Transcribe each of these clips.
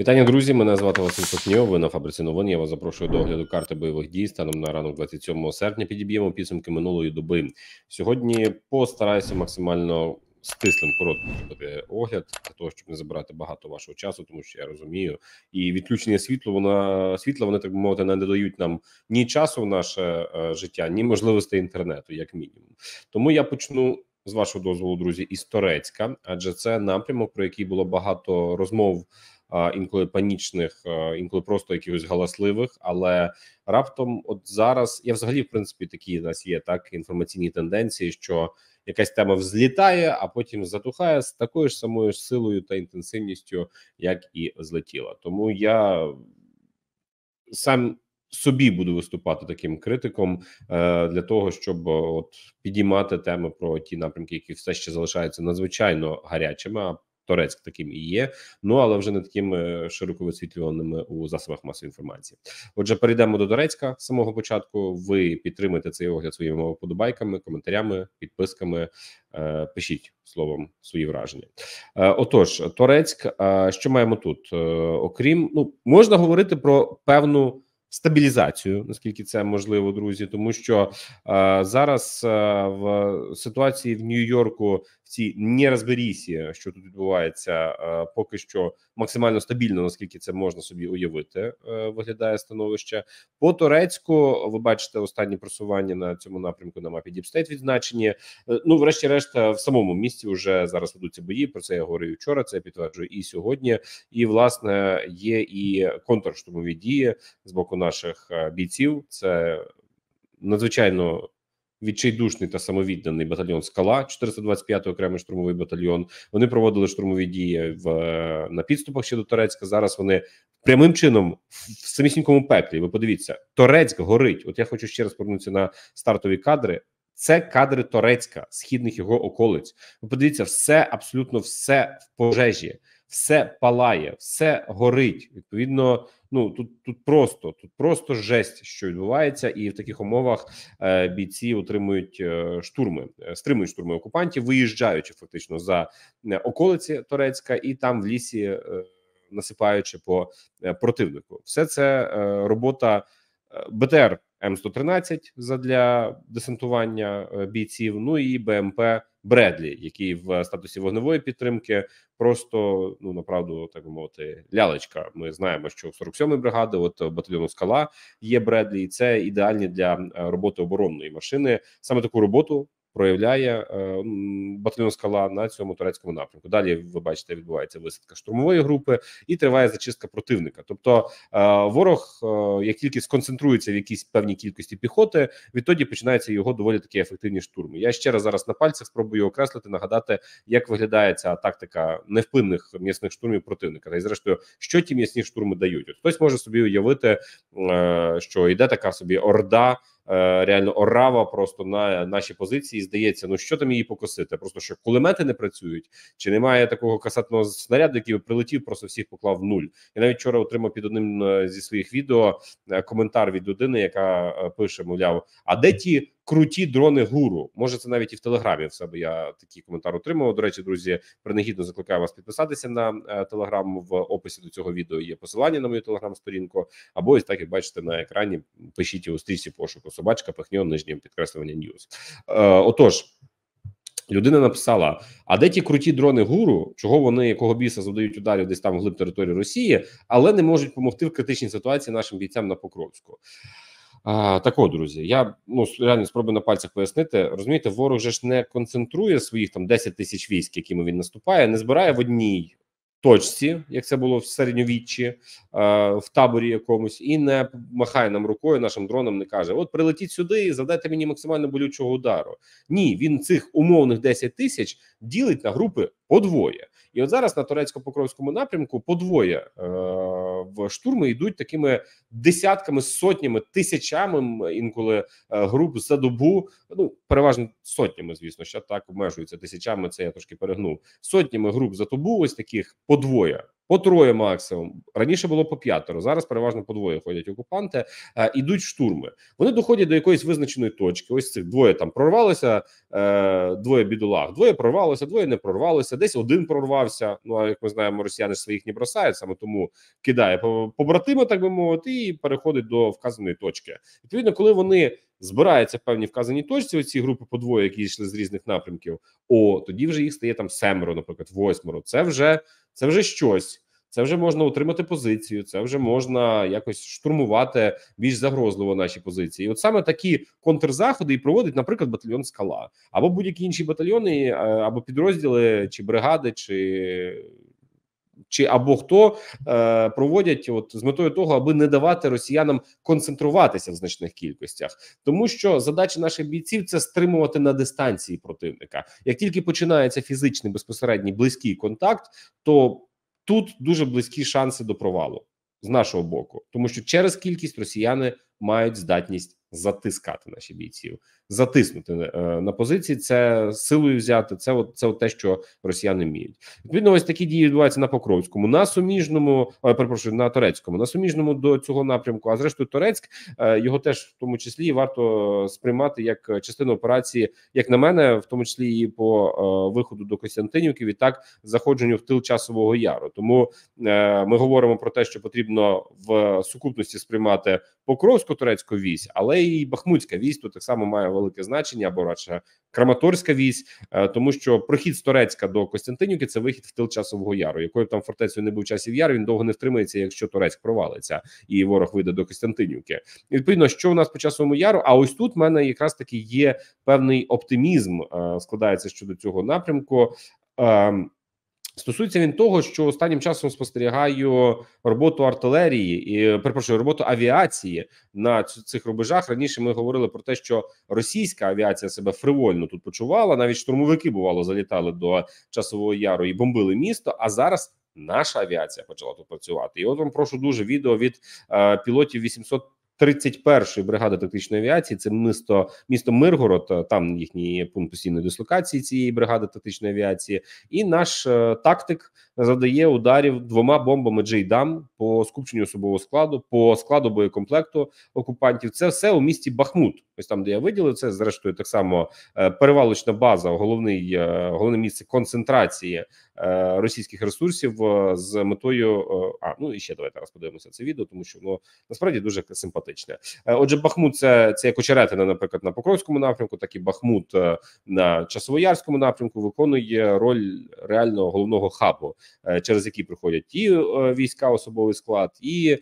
Вітання, друзі. Мене звати Василь Сосньо, Ви на фабриці новин. Я вас запрошую до огляду карти бойових дій. Станом на ранок 27 серпня підіб'ємо підсумки минулої доби. Сьогодні постараюся максимально стислим коротким зробити огляд для того, щоб не забирати багато вашого часу, тому що я розумію, і відключення світла вона світла вони так би мовити не додають нам ні часу в наше е, життя, ні можливості інтернету, як мінімум. Тому я почну. З вашого дозволу, друзі, із Торецька, адже це напрямок, про який було багато розмов інколи панічних, інколи просто якихось галасливих. Але раптом, от зараз, я взагалі, в принципі, такі в нас є так інформаційні тенденції, що якась тема взлітає, а потім затухає з такою ж самою силою та інтенсивністю, як і злетіла. Тому я сам. Собі буду виступати таким критиком е, для того, щоб от підіймати теми про ті напрямки, які все ще залишаються надзвичайно гарячими. А Торецьк таким і є. Ну але вже не такими е, широко висвітлюваними у засобах масової інформації. Отже, перейдемо до Торецька з самого початку. Ви підтримуєте цей огляд своїми вподобайками, коментарями, підписками. Е, пишіть словом свої враження. Е, отож, Торецьк, що маємо тут? Окрім ну можна говорити про певну стабілізацію, наскільки це можливо, друзі, тому що е, зараз е, в ситуації в Нью-Йорку в цій нерозберісі, що тут відбувається, е, поки що максимально стабільно, наскільки це можна собі уявити, е, виглядає становище по турецьку. Ви бачите останні просування на цьому напрямку на мапі Діпстейт відзначені. Е, ну, врешті-решт, е, в самому місці вже зараз ведуться бої. Про це я говорив вчора. Це я підтверджую і сьогодні. І власне є і контрштурмові дії з боку наших е, бійців. Це надзвичайно відчайдушний та самовідданий батальйон скала 425 й окремий штурмовий батальйон. Вони проводили штурмові дії в е, на підступах ще до Торецька. Зараз вони прямим чином в самісінькому пеклі. Ви подивіться, Торецьк горить. От я хочу ще раз повернутися на стартові кадри. Це кадри Торецька, східних його околиць. Ви подивіться, все абсолютно все в пожежі все палає, все горить. Відповідно, ну тут тут просто тут просто жесть, що відбувається, і в таких умовах е, бійці отримують е, штурми, е, стримують штурми окупантів, виїжджаючи фактично за е, околиці Турецька, і там в лісі е, насипаючи по противнику. Все це е, робота БТР М113 задля десантування бійців. Ну і БМП. Бредлі, який в статусі вогневої підтримки, просто ну направду так мовити, лялечка. Ми знаємо, що 47-ї бригади, от е, батальйону скала є Бредлі, і це ідеальні для е, роботи оборонної машини. Саме таку роботу проявляє е, батальйон скала на цьому турецькому напрямку. Далі ви бачите, відбувається висадка штурмової групи і триває зачистка противника. Тобто е, ворог, е, як тільки сконцентрується в якійсь певній кількості піхоти, відтоді починаються його доволі такі ефективні штурми. Я ще раз зараз на пальцях спробую окреслити, нагадати, як виглядає ця тактика невпинних м'ясних штурмів противника. Та й зрештою, що ті м'ясні штурми дають. От Хтось може собі уявити, що йде така собі орда. Е, реально орава просто на наші позиції. Здається, ну що там її покосити? Просто що кулемети не працюють, чи немає такого касатного снаряду, який прилетів, просто всіх поклав в нуль. Я навіть вчора отримав під одним е, зі своїх відео е, коментар від людини, яка пише: мовляв, а де ті круті дрони гуру. Може, це навіть і в Телеграмі в себе я такий коментар отримував. До речі, друзі, принагідно закликаю вас підписатися на телеграм в описі до цього відео. Є посилання на мою телеграм-сторінку. Або ось так як бачите на екрані. Пишіть у стрічці пошуку собачка, пихньо, нижнім підкреслення. Ньюз. Е, отож. Людина написала: а де ті круті дрони гуру, чого вони якого біса завдають ударів десь там в глиб території Росії, але не можуть допомогти в критичній ситуації нашим бійцям на Покровську. А, Так от, друзі, я ну реально спробую на пальцях пояснити. Розумієте, ворог же ж не концентрує своїх там 10 тисяч військ, якими він наступає, не збирає в одній точці, як це було в середньовіччі а, в таборі якомусь, і не махає нам рукою, нашим дроном не каже: От, прилетіть сюди і завдайте мені максимально болючого удару. Ні, він цих умовних 10 тисяч ділить на групи подвоє. І от зараз на турецько-покровському напрямку подвоє е, в штурми йдуть такими десятками, сотнями, тисячами інколи е, груп за добу. Ну переважно сотнями, звісно, ще так обмежується тисячами. Це я трошки перегнув сотнями груп за добу. Ось таких подвоє по троє максимум. Раніше було по п'ятеро. Зараз переважно по двоє ходять окупанти, е, ідуть штурми. Вони доходять до якоїсь визначеної точки. Ось цих двоє там прорвалося, е, двоє бідолах, двоє прорвалося, двоє не прорвалося. Десь один прорвався. Ну а як ми знаємо, росіяни своїх не бросають, саме тому кидає побратима, так би мовити, і переходить до вказаної точки. Відповідно, коли вони. Збираються певні вказані точці. Оці групи по двоє, які йшли з різних напрямків. О, тоді вже їх стає там семеро, наприклад, восьмеро. Це вже це вже щось. Це вже можна утримати позицію, це вже можна якось штурмувати більш загрозливо наші позиції. І От саме такі контрзаходи і проводить, наприклад, батальйон скала або будь-які інші батальйони, е, або підрозділи, чи бригади, чи чи або хто е, проводять от з метою того, аби не давати росіянам концентруватися в значних кількостях, тому що задача наших бійців це стримувати на дистанції противника. Як тільки починається фізичний безпосередній близький контакт, то тут дуже близькі шанси до провалу з нашого боку, тому що через кількість росіяни мають здатність затискати наші бійців, затиснути е, на позиції. Це силою взяти. Це от це от те, що росіяни вміють. Відповідно, ось такі дії відбуваються на Покровському, на суміжному, а, перепрошую, на турецькому, на суміжному до цього напрямку. А зрештою, Турецьк е, його теж в тому числі варто сприймати як частину операції, як на мене, в тому числі і по е, виходу до Костянтинівки, і так заходженню в тил часового яру. Тому ми говоримо про те, що потрібно в сукупності сприймати Покровську кримсько-турецьку вісь, але і Бахмутська вісь тут так само має велике значення або радше Краматорська вісь, е, тому що прохід з Турецька до Костянтинівки це вихід в тил часового яру. Якою там фортецею не був часів яр, він довго не втримається, якщо Турецьк провалиться і ворог вийде до Костянтинівки. І, відповідно, що у нас по часовому яру. А ось тут в мене якраз таки є певний оптимізм, е, складається щодо цього напрямку. Ем, Стосується він того, що останнім часом спостерігаю роботу артилерії і перепрошую роботу авіації на цих рубежах. Раніше ми говорили про те, що російська авіація себе фривольно тут почувала. Навіть штурмовики бувало залітали до часового яру і бомбили місто. А зараз наша авіація почала тут працювати. І от вам прошу дуже відео від е, пілотів 800 31-ї бригади тактичної авіації. Це місто місто Миргород. Е, там їхній пункт постійної дислокації цієї бригади тактичної авіації, і наш е, тактик задає ударів двома бомбами Джейдам по скупченню особового складу, по складу боєкомплекту окупантів. Це все у місті Бахмут. Ось там, де я виділив це, зрештою так само е, перевалочна база, головний головне місце концентрації Е, російських ресурсів е, з метою. Е, а ну і ще давайте раз подивимося це відео, тому що воно ну, насправді дуже симпатичне. Отже, Бахмут це це як очеретина, наприклад, на Покровському напрямку, так і Бахмут на Часовоярському напрямку виконує роль реального головного хабу, через який приходять і війська, особовий склад, і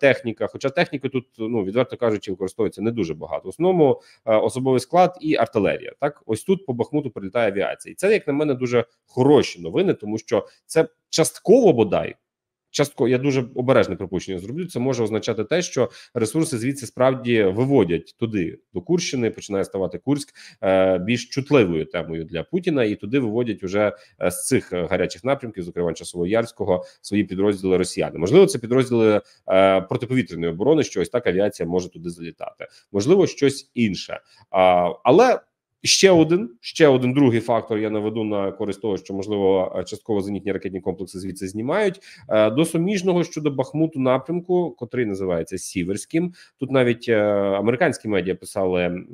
техніка. Хоча техніки тут ну відверто кажучи, використовується не дуже багато. В основному особовий склад і артилерія. Так, ось тут по Бахмуту прилітає авіація, і це як на мене дуже хороші новини. України, тому що це частково бодай. частково я дуже обережне припущення зроблю. Це може означати те, що ресурси звідси справді виводять туди до Курщини, починає ставати Курськ е, більш чутливою темою для Путіна, і туди виводять уже е, з цих гарячих напрямків, зокрема Часово-Ярського, свої підрозділи Росіяни. Можливо, це підрозділи е, протиповітряної оборони, що ось так авіація може туди залітати. Можливо, щось інше, а, але ще один ще один другий фактор я наведу на користь того, що можливо е, частково зенітні ракетні комплекси звідси знімають е, до суміжного щодо Бахмуту напрямку, котрий називається Сіверським. Тут навіть е, американські медіа писали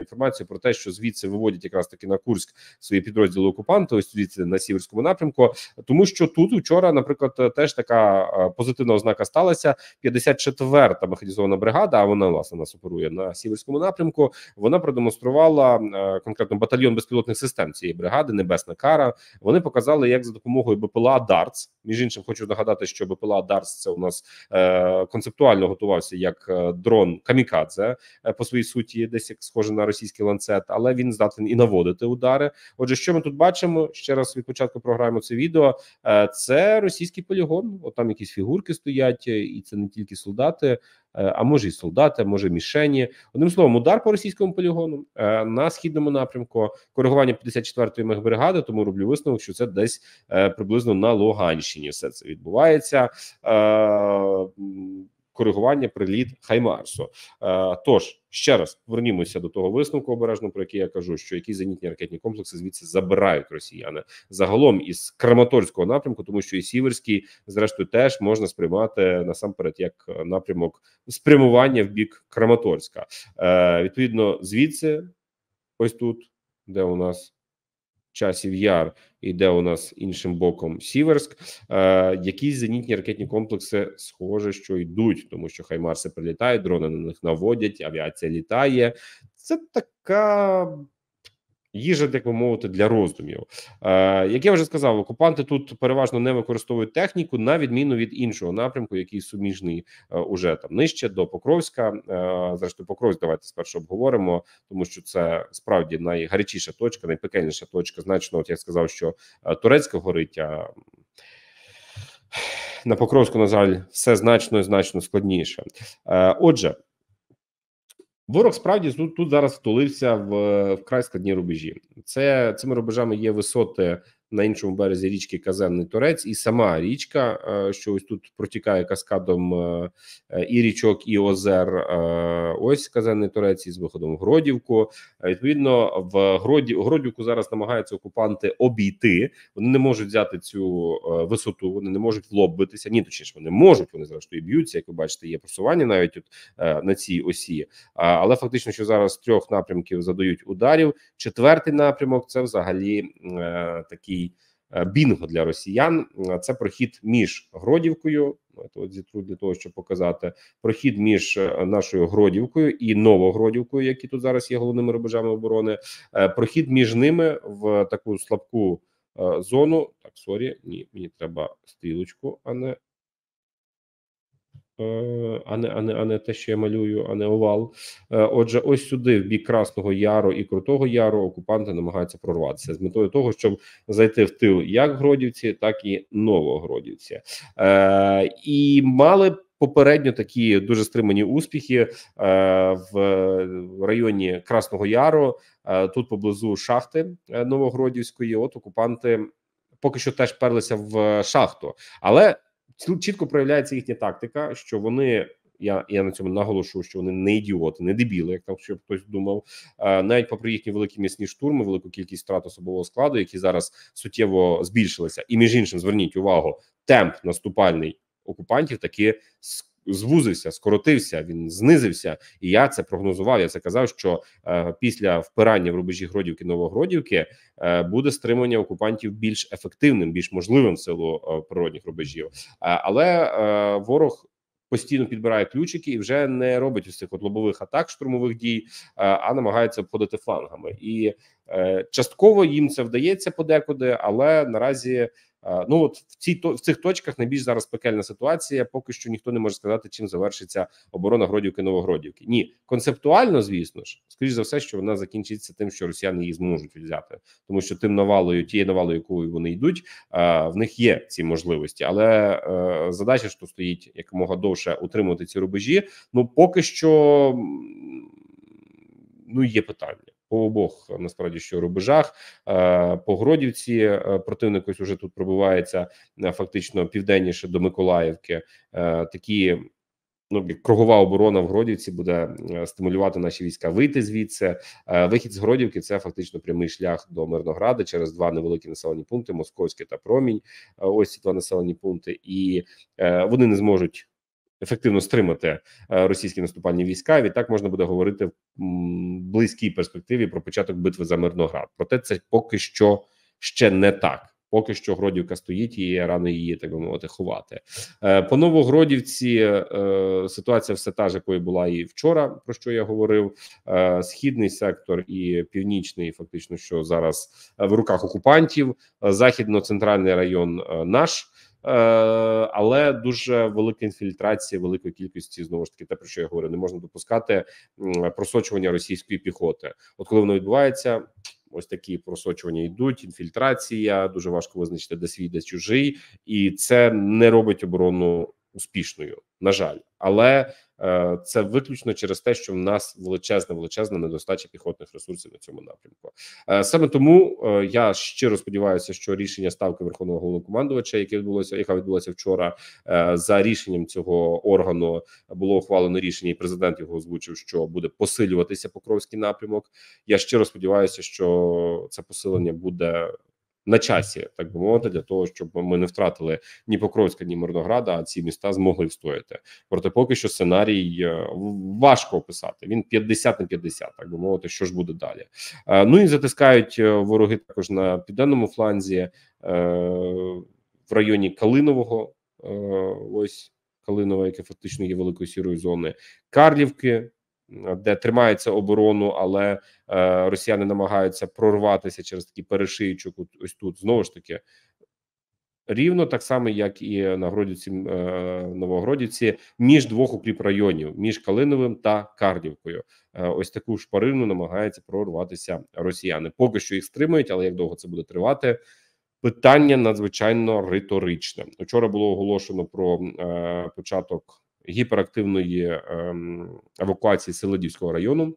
інформацію про те, що звідси виводять якраз таки на Курськ свої підрозділи окупанти. ось звідси на сіверському напрямку, тому що тут вчора, наприклад, теж така позитивна ознака сталася: 54-та механізована бригада. А вона власне нас оперує на сіверському напрямку. Вона продемонструвала конкретно батальйон безпілотних систем цієї бригади, небесна кара. Вони показали, як за допомогою БПЛА Дартс. Між іншим, хочу нагадати, що БПЛА Дартс це у нас е, концептуально готувався як е, дрон камікадзе е, по своїй суті, десь як схоже на російський ланцет, але він здатний і наводити удари. Отже, що ми тут бачимо ще раз від початку програємо це відео. Е, це російський полігон. От там якісь фігурки стоять, і це не тільки солдати. Е, а може і солдати, може мішені. Одним словом, удар по російському полігону е, на східному напрямку коригування 54-ї мехбригади, тому роблю висновок, що це десь е, приблизно на Луганщині. Все це відбувається коригування приліт Хаймарсу. Е, тож ще раз вернімося до того висновку обережно, про який я кажу, що які зенітні ракетні комплекси звідси забирають росіяни загалом із Краматорського напрямку, тому що і Сіверський, зрештою, теж можна сприймати насамперед як е, напрямок спрямування в бік Краматорська. Е, відповідно, звідси, ось тут, де у нас часів яр йде у нас іншим боком Сіверськ. Е, Якісь зенітні ракетні комплекси, схоже, що йдуть, тому що хаймарси прилітають, дрони на них наводять, авіація літає. Це така їжа, як би мовити, для роздумів. Е, Як я вже сказав, окупанти тут переважно не використовують техніку на відміну від іншого напрямку, який суміжний е, уже там нижче до Покровська. Е, Зрештою, Покровськ, давайте спершу обговоримо, тому що це справді найгарячіша точка, найпекельніша точка. Значно, от я сказав, що е, турецька горить. а на Покровську, на жаль, все значно і значно складніше. Е, отже, Ворог справді тут тут зараз втулився в вкрай складні рубежі. Це цими рубежами є висоти на іншому березі річки Казенний Турець, і сама річка, е, що ось тут протікає каскадом е, е, і річок, і озер. Ось Казенний Турець із виходом в Гродівку. Відповідно, в Гроді Гродівку зараз намагаються окупанти обійти. Вони не можуть взяти цю висоту, вони не можуть влоббитися. Ні, точніше вони можуть. Вони зрештою б'ються. Як ви бачите, є просування навіть от, на цій осі, але фактично, що зараз трьох напрямків задають ударів. Четвертий напрямок це взагалі такі такий е, бінго для росіян. Е, це прохід між Гродівкою. Ну, от зітру для того, щоб показати прохід між е, нашою Гродівкою і Новогродівкою, які тут зараз є головними рубежами оборони. Прохід між ними в таку слабку зону. Так, сорі, ні, мені треба стрілочку, а не Е, а не а не, а не те, що я малюю, а не овал. Е, отже, ось сюди, в бік Красного Яру і Крутого Яру, окупанти намагаються прорватися з метою того, щоб зайти в тил як Гродівці, так і Новогродівці. Е, і мали попередньо такі дуже стримані успіхи в районі Красного Яру. Тут поблизу шахти Новогродівської. От окупанти поки що теж перлися в шахту, але чітко проявляється їхня тактика, що вони. Я я на цьому наголошу, що вони не ідіоти, не дебіли, як там щоб хтось думав. А, е, навіть попри їхні великі місні штурми, велику кількість втрат особового складу, які зараз суттєво збільшилися, і між іншим зверніть увагу, темп наступальний окупантів таки звузився, скоротився, він знизився. І я це прогнозував. Я це казав, що е, після впирання в рубежі Гродівки Новогродівки е, буде стримання окупантів більш ефективним, більш можливим в силу е, природних рубежів. Е, але е, ворог. Постійно підбирає ключики і вже не робить ось цих от лобових атак штурмових дій, е, а намагається обходити флангами. І частково їм це вдається подекуди, але наразі Ну от в цій в цих точках найбільш зараз пекельна ситуація. Поки що ніхто не може сказати, чим завершиться оборона Гродівки Новогродівки. Ні, концептуально, звісно ж, скоріш за все, що вона закінчиться тим, що росіяни її зможуть взяти, тому що тим навалою, тією навалою, якою вони йдуть, в них є ці можливості, але е, задача ж то стоїть якомога довше утримувати ці рубежі. Ну поки що ну є питання по обох насправді що рубежах е, по Гродівці е, противник ось уже тут пробувається е, фактично південніше до Миколаївки. Такі ну кругова оборона в Гродівці буде стимулювати наші війська вийти звідси. Вихід з Гродівки це фактично прямий шлях до Мирнограда через два невеликі населені пункти: Московське та Промінь. Ось ці два населені пункти, і вони не зможуть ефективно стримати е, російські наступальні війська. Відтак можна буде говорити в близькій перспективі про початок битви за Мирноград. Проте це поки що ще не так. Поки що Гродівка стоїть і рано її так би мовити ховати. Е, по Новогродівці е, ситуація все та ж якою була і вчора, про що я говорив. східний сектор і північний, фактично, що зараз в руках окупантів, західно-центральний район наш. Е, але дуже велика інфільтрація великої кількості знову ж таки те про що я говорю, не можна допускати просочування російської піхоти. От коли воно відбувається. Ось такі просочування йдуть, інфільтрація дуже важко визначити, де свій, де чужий, і це не робить оборону успішною, на жаль, але е, це виключно через те, що в нас величезна величезна недостача піхотних ресурсів на цьому напрямку. Е, саме тому е, я щиро сподіваюся, що рішення ставки верховного головнокомандувача, яке відбулося, яка відбулася вчора, е, за рішенням цього органу було ухвалено рішення, і президент його озвучив, що буде посилюватися покровський напрямок. Я щиро сподіваюся, що це посилення буде на часі, так би мовити, для того, щоб ми не втратили ні Покровська, ні Мирнограда, а ці міста змогли встояти. Проте поки що сценарій е, важко описати. Він 50 на 50, так би мовити, що ж буде далі. Е, ну і затискають е, вороги також на південному фланзі в районі Калинового. Ось Калинова, яке фактично є великою сірою зони Карлівки де тримається оборону, але е, росіяни намагаються прорватися через такі перешийчик. Ось тут знову ж таки. Рівно так само, як і на Гродівці е, Новогродівці, між двох укріп районів між Калиновим та Карлівкою. Е, ось таку шпарину намагаються прорватися росіяни. Поки що їх стримують, але як довго це буде тривати? Питання надзвичайно риторичне. Вчора було оголошено про е, початок гіперактивної ем, евакуації Селидівського району.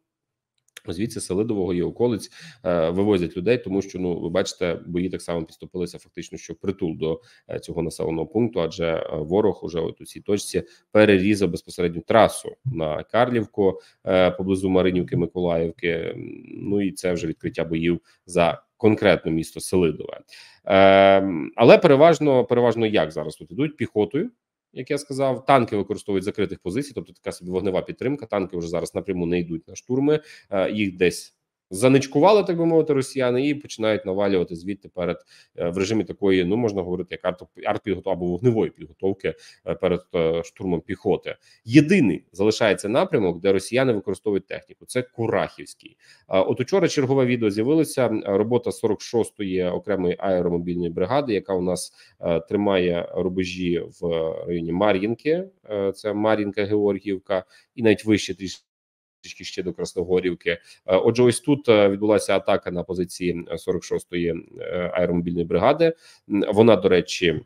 Звідси Селидового є околиць е, вивозять людей, тому що ну ви бачите, бої так само підступилися фактично, що притул до е, цього населеного пункту, адже е, ворог уже от у цій точці перерізав безпосередню трасу на Карлівку поблизу Маринівки Миколаївки. Ну і це вже відкриття боїв за конкретне місто Селидове, ем, але переважно переважно як зараз тут ідуть піхотою як я сказав, танки використовують закритих позицій, тобто така собі вогнева підтримка. Танки вже зараз напряму не йдуть на штурми, е, їх десь заничкували, так би мовити, росіяни і починають навалювати звідти перед е, в режимі такої, ну можна говорити, як артпідготовки або вогневої підготовки е, перед е, штурмом піхоти. Єдиний залишається напрямок, де росіяни використовують техніку. Це Курахівський. От учора чергове відео з'явилося. Робота 46-ї окремої аеромобільної бригади, яка у нас тримає рубежі в районі Мар'їнки. Це Мар'їнка, Георгіївка і навіть вище трішки трішки ще до Красногорівки. Е, отже, ось тут е, відбулася атака на позиції 46-ї е, аеромобільної бригади. Вона, до речі,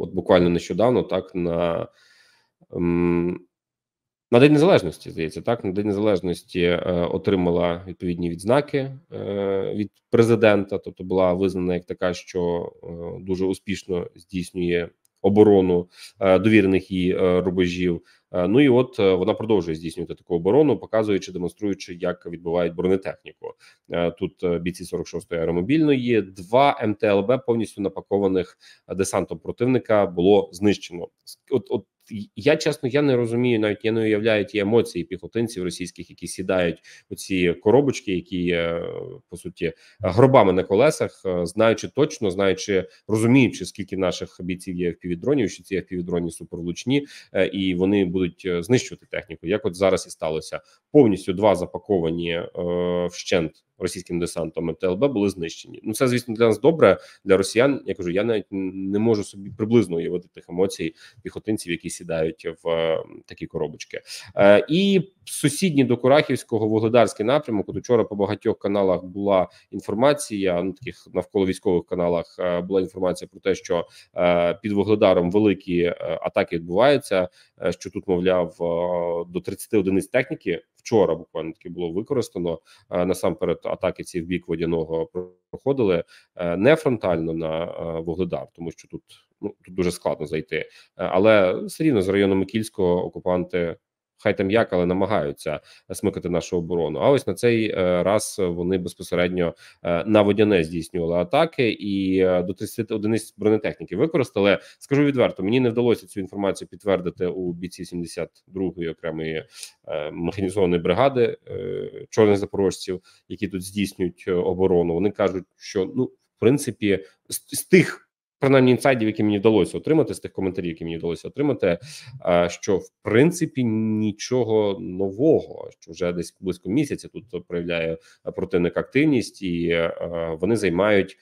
от буквально нещодавно так на. На День Незалежності здається, так на День Незалежності е, отримала відповідні відзнаки е, від президента. Тобто була визнана як така, що е, дуже успішно здійснює оборону е, довірених їй е, рубежів. Е, ну і от е, вона продовжує здійснювати таку оборону, показуючи, демонструючи, як відбувають бронетехніку. Е, тут бійці 46-ї аеромобільної два МТЛБ повністю напакованих десантом противника було знищено. От, от я чесно, я не розумію, навіть я не уявляю ті емоції піхотинців російських, які сідають у ці коробочки, які є, по суті гробами на колесах, е, знаючи точно, знаючи, розуміючи, скільки наших бійців є в півдронів, що ці півдроні суперлучні, е, і вони будуть е, знищувати техніку. Як от зараз і сталося повністю два запаковані е, вщент російським десантом МТЛБ були знищені. Ну це звісно для нас добре. Для росіян я кажу, я навіть не можу собі приблизно уявити тих емоцій піхотинців, які сідають в е, такі коробочки, е, і Сусідні до Курахівського Вогледарський напрямок. От учора по багатьох каналах була інформація. Ну таких навколо військових каналах е, була інформація про те, що е, під Вугледаром великі е, атаки відбуваються. Що тут мовляв до 30 одиниць техніки вчора буквально таки було використано насамперед атаки ці в бік водяного проходили не фронтально на Вугледар, тому що тут ну тут дуже складно зайти, але все рівно з району Микільського окупанти хай там як, але намагаються смикати нашу оборону. А ось на цей е, раз вони безпосередньо е, на водяне здійснювали атаки і е, до 30 одиниць бронетехніки використали. Скажу відверто, мені не вдалося цю інформацію підтвердити у бійці 72-ї окремої механізованої бригади чорних запорожців, які тут здійснюють оборону. Вони кажуть, що ну в принципі з, з тих принаймні інсайдів, які мені вдалося отримати з тих коментарів, які мені вдалося отримати, е, що в принципі нічого нового, що вже десь близько місяця тут проявляє противник активність, і е, вони займають.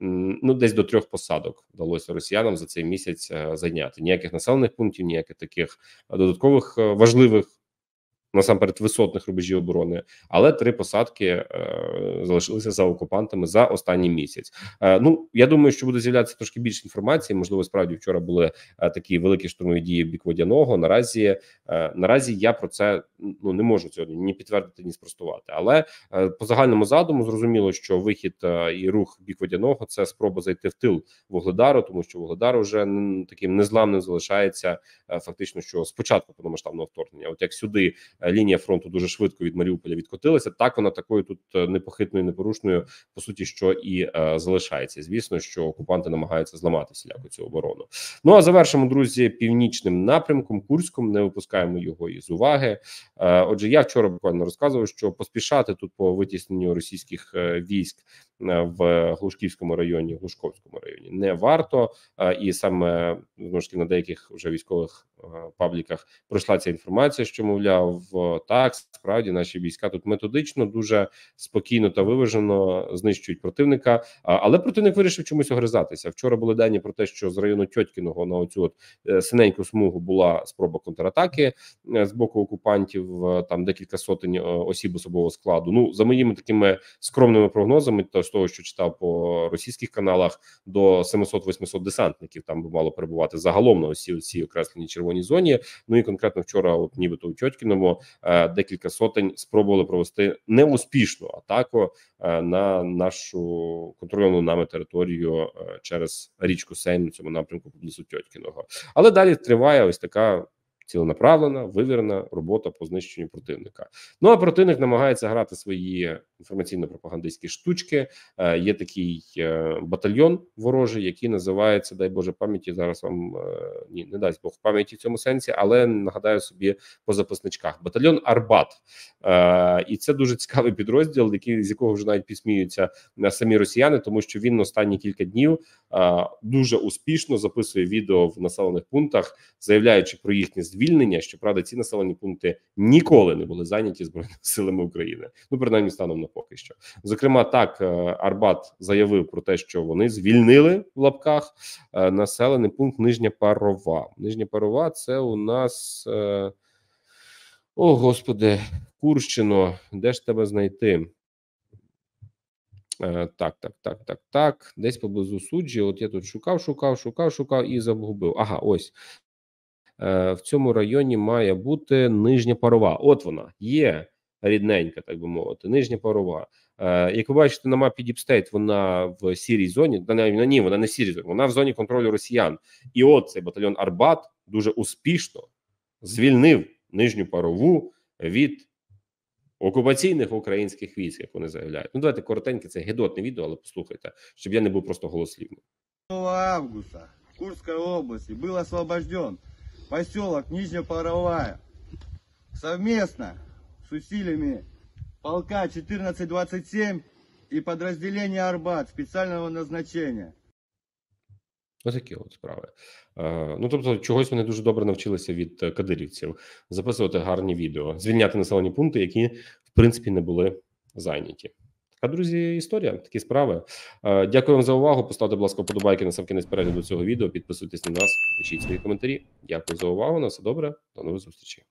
Ну, десь до трьох посадок вдалося росіянам за цей місяць е, зайняти ніяких населених пунктів, ніяких таких додаткових важливих насамперед висотних рубежів оборони, але три посадки е, залишилися за окупантами за останній місяць. Е, ну я думаю, що буде з'являтися трошки більше інформації. Можливо, справді вчора були е, такі великі штурмові дії бік водяного. Наразі е, наразі я про це ну не можу сьогодні ні підтвердити, ні спростувати. Але е, по загальному задуму зрозуміло, що вихід е, і рух бік водяного це спроба зайти в тил вугледару, тому що вугледар уже таким незламним залишається е, фактично, що спочатку повномасштабного вторгнення, от як сюди. Е, лінія фронту дуже швидко від Маріуполя відкотилася. Так вона такою тут е, непохитною, непорушною по суті, що і е, залишається. Звісно, що окупанти намагаються зламати всіляку цю оборону. Ну а завершимо, друзі, північним напрямком Курськом. Не випускаємо його із уваги. Отже, я вчора буквально розказував, що поспішати тут по витісненню російських військ. Е, в Глушківському районі, Глушковському районі не варто е, і саме ж на деяких вже військових е, пабліках пройшла ця інформація, що мовляв так справді наші війська тут методично дуже спокійно та виважено знищують противника, але противник вирішив чомусь огризатися. Вчора були дані про те, що з району Тьоткіного на оцю от синеньку смугу була спроба контратаки з боку окупантів. Там декілька сотень осіб особового складу. Ну за моїми такими скромними прогнозами, то з того, що читав по російських каналах, до 700-800 десантників там би мало перебувати загалом на усі цій окресленій червоній зоні. Ну і конкретно вчора, от нібито у Тьоткіному, е, декілька сотень спробували провести неуспішну атаку е, на нашу контрольовану нами територію е, через річку Сейн на цьому напрямку поблизу Тьоткіного. Але далі триває ось така ціленаправлена, вивірена робота по знищенню противника. Ну а противник намагається грати свої інформаційно-пропагандистські штучки. Е, є такий е, батальйон ворожий, який називається Дай Боже пам'яті. Зараз вам е, ні, не дасть Бог пам'яті в цьому сенсі, але нагадаю собі по записничках. Батальйон Арбат, е, і це дуже цікавий підрозділ, який з якого вже навіть підсміються е, самі росіяни, тому що він останні кілька днів е, дуже успішно записує відео в населених пунктах, заявляючи про їхні звільнення звільнення. Щоправда, ці населені пункти ніколи не були зайняті збройними силами України. Ну принаймні станом на поки що. Зокрема, так е, Арбат заявив про те, що вони звільнили в лапках е, населений пункт Нижня Парова. Нижня Парова це у нас е, о господи, Курщино. Де ж тебе знайти? Так, так, так, так, так. Десь поблизу суджі. От я тут шукав, шукав, шукав, шукав і загубив. Ага, ось Е, в цьому районі має бути нижня парова. От вона є рідненька, так би мовити, нижня парова. Е, як ви бачите на мапі Діпстейт, вона в сірій зоні, на ні, вона не в сірій зоні, вона в зоні контролю росіян. І от цей батальйон Арбат дуже успішно звільнив нижню парову від окупаційних українських військ, як вони заявляють. Ну давайте коротеньке, це гедотне відео, але послухайте, щоб я не був просто голослівним. 1 августа в Курской области был освобожден поселок Нижнепаровая совместно с усилиями полка 1427 і підрозділення Арбат спеціального назначення. такі от справи. Е, ну тобто, чогось вони дуже добре навчилися від е, кадирівців записувати гарні відео, звільняти населені пункти, які в принципі не були зайняті. Така, друзі, історія, такі справи. Е, дякую вам за увагу. Поставте, будь ласка, подобайки на сам кінець перегляду цього відео. Підписуйтесь на нас, пишіть свої коментарі. Дякую за увагу. На все добре, до нових зустрічей.